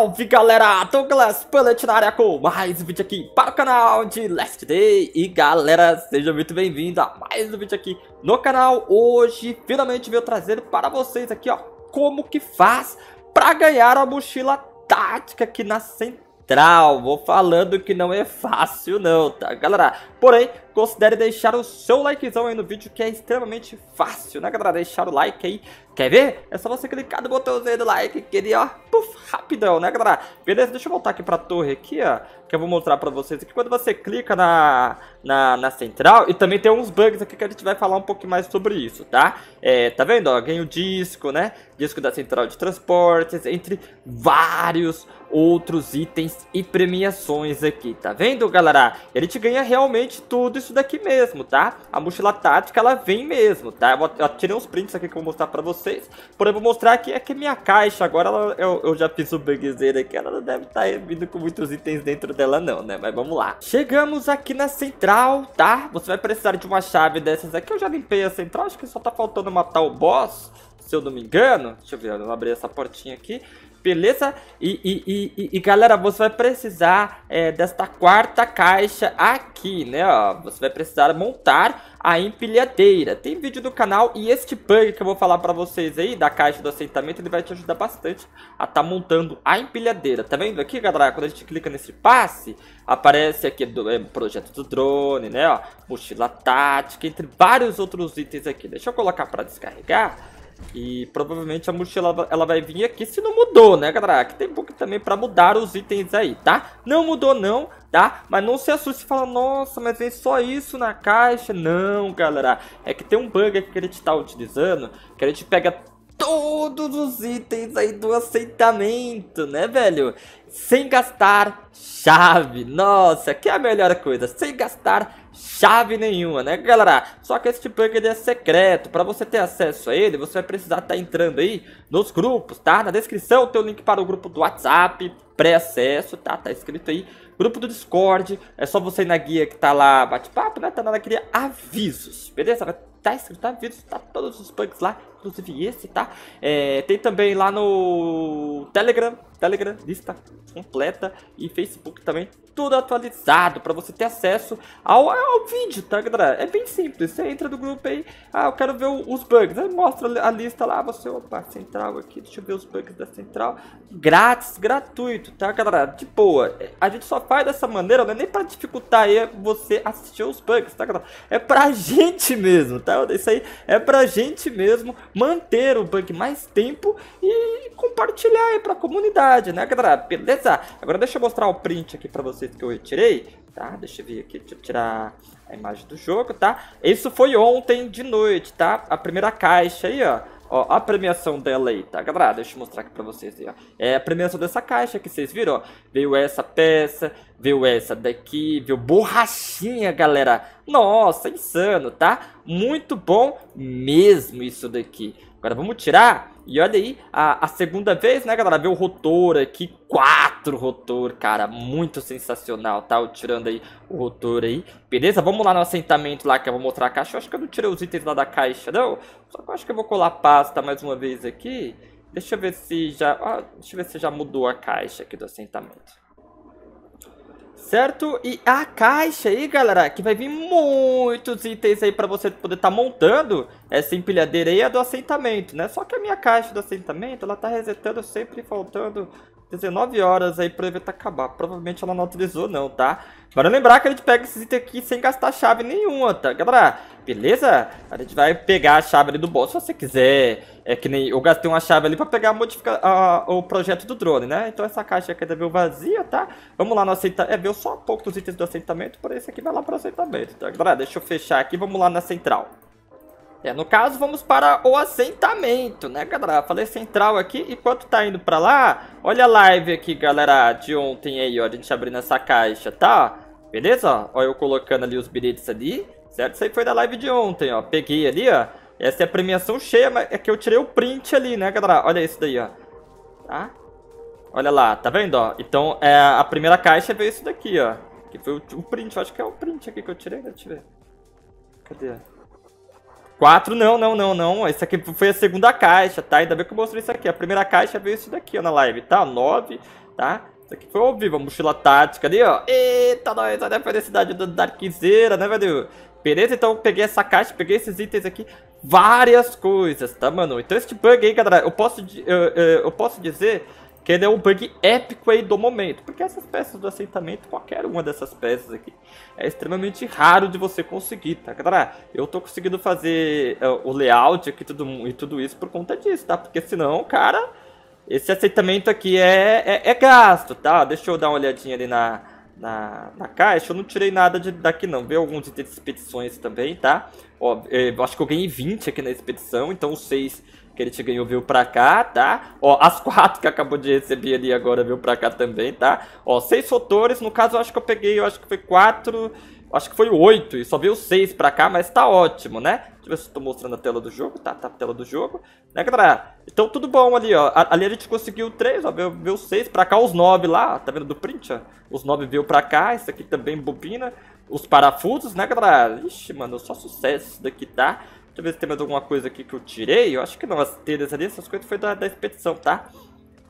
Salve galera, Douglas Pellet na área com mais um vídeo aqui para o canal de Last Day E galera, seja muito bem-vindo a mais um vídeo aqui no canal Hoje finalmente veio trazer para vocês aqui ó, como que faz para ganhar a mochila tática aqui na central Vou falando que não é fácil não, tá galera? Porém, considere deixar o seu likezão aí no vídeo que é extremamente fácil, né galera? Deixar o like aí Quer ver? É só você clicar no botãozinho do like, que ele, ó, puff, rapidão, né, galera? Beleza? Deixa eu voltar aqui pra torre aqui, ó, que eu vou mostrar pra vocês aqui. Quando você clica na, na, na central, e também tem uns bugs aqui que a gente vai falar um pouco mais sobre isso, tá? É, tá vendo, ó, ganha o disco, né? Disco da central de transportes, entre vários outros itens e premiações aqui, tá vendo, galera? Ele te ganha realmente tudo isso daqui mesmo, tá? A mochila tática, ela vem mesmo, tá? Eu, eu tirei uns prints aqui que eu vou mostrar pra vocês vocês. Porém, vou mostrar aqui é que minha caixa, agora ela, eu, eu, já fiz o bugzinho aqui, ela não deve estar tá vindo com muitos itens dentro dela não, né? Mas vamos lá. Chegamos aqui na central, tá? Você vai precisar de uma chave dessas aqui. Eu já limpei a central, acho que só tá faltando matar o boss, se eu não me engano. Deixa eu ver, eu abri essa portinha aqui beleza? E, e, e, e, galera, você vai precisar é, desta quarta caixa aqui, né? Ó, você vai precisar montar a empilhadeira. Tem vídeo do canal e este bug que eu vou falar pra vocês aí, da caixa do assentamento, ele vai te ajudar bastante a tá montando a empilhadeira. Tá vendo aqui, galera? Quando a gente clica nesse passe, aparece aqui do é, projeto do drone, né? Ó, mochila tática, entre vários outros itens aqui. Deixa eu colocar pra descarregar. E provavelmente a mochila ela vai vir aqui se não mudou, né, galera? Aqui tem book também pra mudar os itens aí, tá? Não mudou não, tá? Mas não se assuste e fala, nossa, mas vem só isso na caixa. Não, galera. É que tem um bug aqui que a gente tá utilizando, que a gente pega todos os itens aí do aceitamento né, velho? sem gastar chave. Nossa, que é a melhor coisa, sem gastar chave nenhuma, né, galera? Só que este punk é secreto. Para você ter acesso a ele, você vai precisar estar tá entrando aí nos grupos, tá? Na descrição tem o link para o grupo do WhatsApp, pré-acesso, tá? Tá escrito aí. Grupo do Discord, é só você ir na guia que tá lá, bate-papo, né? Tá na guia avisos, beleza? tá escrito avisos, tá todos os bugs lá, inclusive esse, tá? É, tem também lá no Telegram, Telegram, lista completa e Facebook também tudo atualizado para você ter acesso ao, ao vídeo, tá, galera? É bem simples. Você entra no grupo aí, ah, eu quero ver os bugs. Aí mostra a lista lá, você, opa, central aqui, deixa eu ver os bugs da central. Grátis, gratuito, tá, galera? De boa. A gente só faz dessa maneira, não é nem para dificultar aí você assistir os bugs, tá, galera? É pra gente mesmo, tá? Isso aí é pra gente mesmo manter o bug mais tempo e compartilhar aí pra comunidade, né, galera? Beleza? Agora deixa eu mostrar o print aqui pra vocês vocês que eu retirei, tá? Deixa eu ver aqui, deixa eu tirar a imagem do jogo, tá? Isso foi ontem de noite, tá? A primeira caixa aí, ó. Ó, a premiação dela aí, tá, galera? Deixa eu mostrar aqui pra vocês aí, ó. É a premiação dessa caixa que vocês viram, ó. Veio essa peça, veio essa daqui, veio borrachinha, galera. Nossa, insano, tá? Muito bom mesmo isso daqui. Agora vamos tirar e olha aí, a, a segunda vez, né, galera? Veio o rotor aqui, quatro quatro rotor, cara, muito sensacional, tá? Eu tirando aí o rotor aí, beleza? Vamos lá no assentamento lá que eu vou mostrar a caixa. Eu acho que eu não tirei os itens lá da caixa, não. Só que eu acho que eu vou colar pasta mais uma vez aqui. Deixa eu ver se já, ah, deixa eu ver se já mudou a caixa aqui do assentamento. Certo? E a caixa aí, galera, que vai vir muitos itens aí pra você poder estar tá montando essa empilhadeira aí é do assentamento, né? Só que a minha caixa do assentamento, ela tá resetando sempre faltando 19 horas aí pro evento acabar. Provavelmente ela não autorizou não, tá? Para lembrar que a gente pega esses itens aqui sem gastar chave nenhuma, tá, galera? Beleza? A gente vai pegar a chave ali do boss se você quiser. É que nem eu gastei uma chave ali para pegar modificar a, o projeto do drone, né? Então essa caixa aqui é meio vazia, tá? Vamos lá no assentamento. É, veio só um pouco dos itens do assentamento, por isso aqui vai lá pro assentamento, tá, galera? Deixa eu fechar aqui, vamos lá na central. É, no caso, vamos para o assentamento, né, galera? Falei central aqui, enquanto tá indo pra lá, olha a live aqui, galera, de ontem aí, ó, a gente abrindo essa caixa, tá? Beleza? Ó, eu colocando ali os bilhetes ali, certo? Isso aí foi da live de ontem, ó, peguei ali, ó. Essa é a premiação cheia, mas é que eu tirei o print ali, né, galera? Olha isso daí, ó. Tá? Olha lá, tá vendo, ó? Então, é, a primeira caixa veio isso daqui, ó. Que foi o, o print, eu acho que é o print aqui que eu tirei, né? deixa eu ver. Cadê? Quatro, não, não, não, não. Esse aqui foi a segunda caixa, tá? Ainda bem que eu mostrei isso aqui. A primeira caixa veio isso daqui, ó, na live, tá? Nove, tá? Isso aqui foi ao vivo, a mochila tática ali, ó. Eita, nós, olha a felicidade da Darkzeira, né, velho? Beleza? Então eu peguei essa caixa, peguei esses itens aqui, várias coisas, tá, mano? Então este bug aí, galera, eu posso, eu, eu, eu posso dizer que é um bug épico aí do momento. Porque essas peças do assentamento, qualquer uma dessas peças aqui, é extremamente raro de você conseguir, tá, galera? Eu tô conseguindo fazer uh, o layout aqui tudo, e tudo isso por conta disso, tá? Porque senão, cara, esse assentamento aqui é, é, é gasto, tá? Deixa eu dar uma olhadinha ali na, na, na, caixa, eu não tirei nada de, daqui não. Veio alguns de expedições também, tá? Ó, é, eu acho que eu ganhei 20 aqui na expedição, então 6 que ele te ganhou veio pra cá, tá? Ó, as quatro que acabou de receber ali agora veio pra cá também, tá? Ó, seis rotores, no caso eu acho que eu peguei, eu acho que foi quatro, acho que foi oito, e só veio seis pra cá, mas tá ótimo, né? Deixa eu ver se eu tô mostrando a tela do jogo, tá? Tá a tela do jogo, né, galera? Então tudo bom ali, ó. Ali a gente conseguiu três, ó, veio, veio seis pra cá, os nove lá, tá vendo do print, ó? Os nove veio pra cá, isso aqui também bobina. Os parafusos, né, galera? Ixi, mano, só sucesso isso daqui, tá? eu ver se tem mais alguma coisa aqui que eu tirei. Eu acho que não, as telhas ali, essas coisas foi da, da expedição, tá?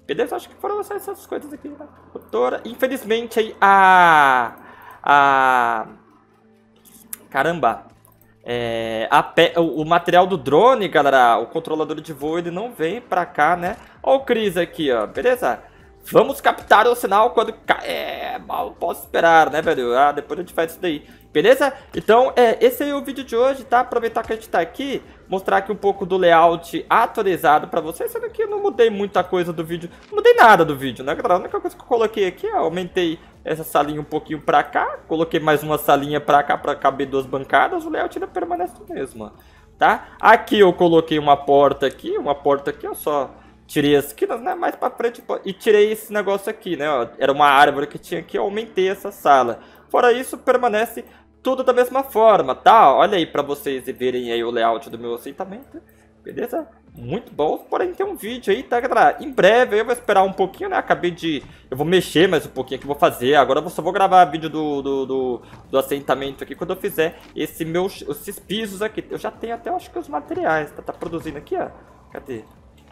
Beleza? Acho que foram essas coisas aqui. Né? Doutora, Infelizmente aí a... A... Caramba. É, a pe... o, o, material do drone, galera, o controlador de voo, ele não vem pra cá, né? Ó o Chris aqui, ó. Beleza? Vamos captar o sinal quando... É, mal posso esperar, né, velho? Ah, depois a gente faz isso daí. Beleza? Então, é, esse aí é o vídeo de hoje, tá? Aproveitar que a gente tá aqui, mostrar aqui um pouco do layout atualizado pra vocês, sendo que eu não mudei muita coisa do vídeo, não mudei nada do vídeo, né, galera? A única coisa que eu coloquei aqui, é, aumentei essa salinha um pouquinho pra cá, coloquei mais uma salinha pra cá pra caber duas bancadas, o layout ainda permanece o mesmo, tá? Aqui eu coloquei uma porta aqui, uma porta aqui, ó, só tirei as esquinas, né, mais pra frente, e tirei esse negócio aqui, né, ó, era uma árvore que tinha aqui, eu aumentei essa sala, Fora isso, permanece tudo da mesma forma, tá? Olha aí para vocês verem aí o layout do meu assentamento, beleza? Muito bom, porém tem um vídeo aí, tá, galera? Em breve, eu vou esperar um pouquinho, né? Acabei de... Eu vou mexer mais um pouquinho aqui, vou fazer. Agora eu só vou gravar vídeo do, do, do, do assentamento aqui quando eu fizer esse meu, esses pisos aqui. Eu já tenho até, acho que os materiais, tá, tá produzindo aqui, ó. Cadê?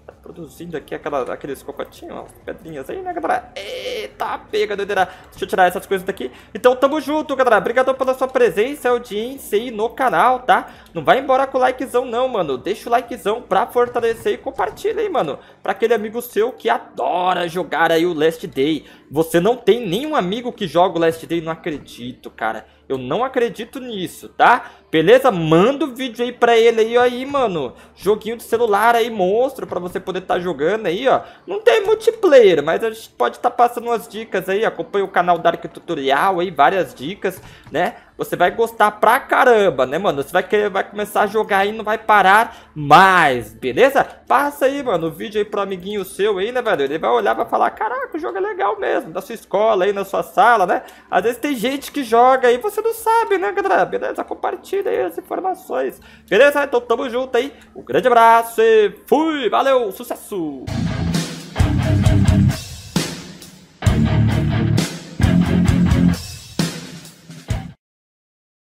Tá produzindo aqui aquela, aqueles cocotinhos, ó, pedrinhas aí, né, galera? Ei! Eita, pega, doideira. Deixa eu tirar essas coisas daqui. Então, tamo junto, galera. Obrigado pela sua presença, audiência aí no canal, tá? Não vai embora com o likezão, não, mano. Deixa o likezão pra fortalecer e compartilha aí, mano. Pra aquele amigo seu que adora jogar aí o Last Day. Você não tem nenhum amigo que joga o Last Day, não acredito, cara. Eu não acredito nisso, tá? Beleza? Manda o vídeo aí pra ele aí, aí, mano. Joguinho de celular aí, monstro, pra você poder estar tá jogando aí, ó. Não tem multiplayer, mas a gente pode estar tá passando umas dicas aí. Acompanha o canal Dark Tutorial aí, várias dicas, né? você vai gostar pra caramba, né, mano? Você vai querer, vai começar a jogar e não vai parar mais, beleza? Passa aí, mano, o vídeo aí pro amiguinho seu aí, né, velho? Ele vai olhar e vai falar, caraca, o jogo é legal mesmo, da sua escola aí, na sua sala, né? Às vezes tem gente que joga e você não sabe, né, galera? Beleza? Compartilha aí as informações, beleza? Então tamo junto aí, um grande abraço e fui, valeu, sucesso!